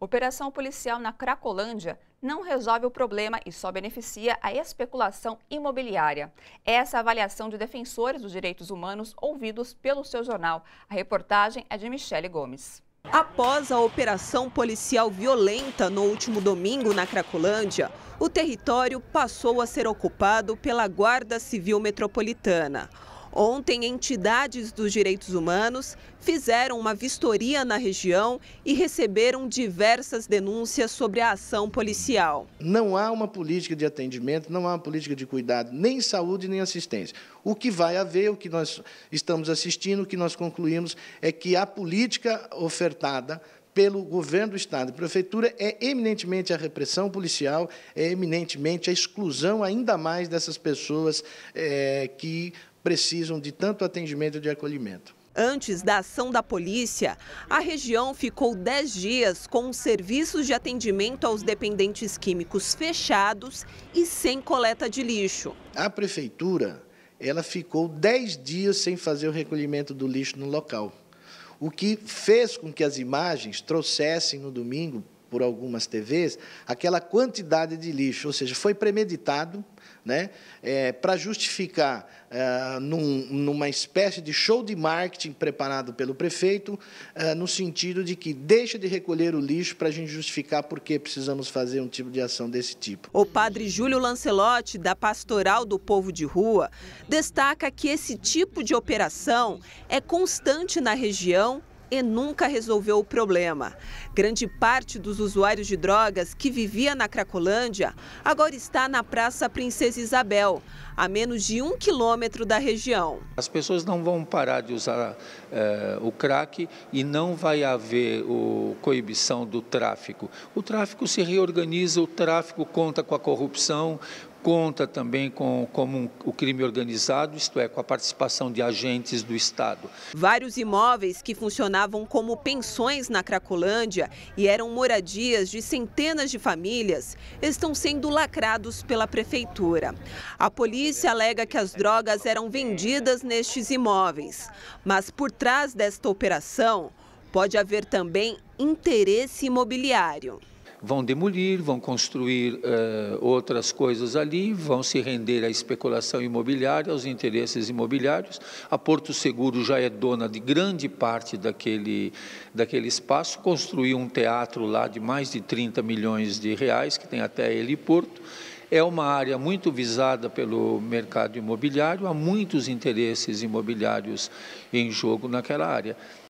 Operação policial na Cracolândia não resolve o problema e só beneficia a especulação imobiliária. Essa é avaliação de defensores dos direitos humanos ouvidos pelo seu jornal. A reportagem é de Michele Gomes. Após a operação policial violenta no último domingo na Cracolândia, o território passou a ser ocupado pela Guarda Civil Metropolitana. Ontem, entidades dos direitos humanos fizeram uma vistoria na região e receberam diversas denúncias sobre a ação policial. Não há uma política de atendimento, não há uma política de cuidado, nem saúde, nem assistência. O que vai haver, o que nós estamos assistindo, o que nós concluímos é que a política ofertada pelo governo do Estado e prefeitura é eminentemente a repressão policial, é eminentemente a exclusão ainda mais dessas pessoas é, que precisam de tanto atendimento e de acolhimento. Antes da ação da polícia, a região ficou 10 dias com os serviços de atendimento aos dependentes químicos fechados e sem coleta de lixo. A prefeitura ela ficou 10 dias sem fazer o recolhimento do lixo no local, o que fez com que as imagens trouxessem no domingo por algumas TVs, aquela quantidade de lixo, ou seja, foi premeditado né, é, para justificar, é, num, numa espécie de show de marketing preparado pelo prefeito, é, no sentido de que deixa de recolher o lixo para a gente justificar por que precisamos fazer um tipo de ação desse tipo. O padre Júlio Lancelotti, da Pastoral do Povo de Rua, destaca que esse tipo de operação é constante na região e nunca resolveu o problema. Grande parte dos usuários de drogas que vivia na Cracolândia agora está na Praça Princesa Isabel, a menos de um quilômetro da região. As pessoas não vão parar de usar eh, o crack e não vai haver o, coibição do tráfico. O tráfico se reorganiza, o tráfico conta com a corrupção, conta também com um, o crime organizado, isto é, com a participação de agentes do Estado. Vários imóveis que funcionavam como pensões na Cracolândia e eram moradias de centenas de famílias estão sendo lacrados pela prefeitura. A polícia alega que as drogas eram vendidas nestes imóveis, mas por trás desta operação pode haver também interesse imobiliário vão demolir, vão construir uh, outras coisas ali, vão se render à especulação imobiliária, aos interesses imobiliários. A Porto Seguro já é dona de grande parte daquele, daquele espaço, construiu um teatro lá de mais de 30 milhões de reais, que tem até ele Porto. É uma área muito visada pelo mercado imobiliário, há muitos interesses imobiliários em jogo naquela área.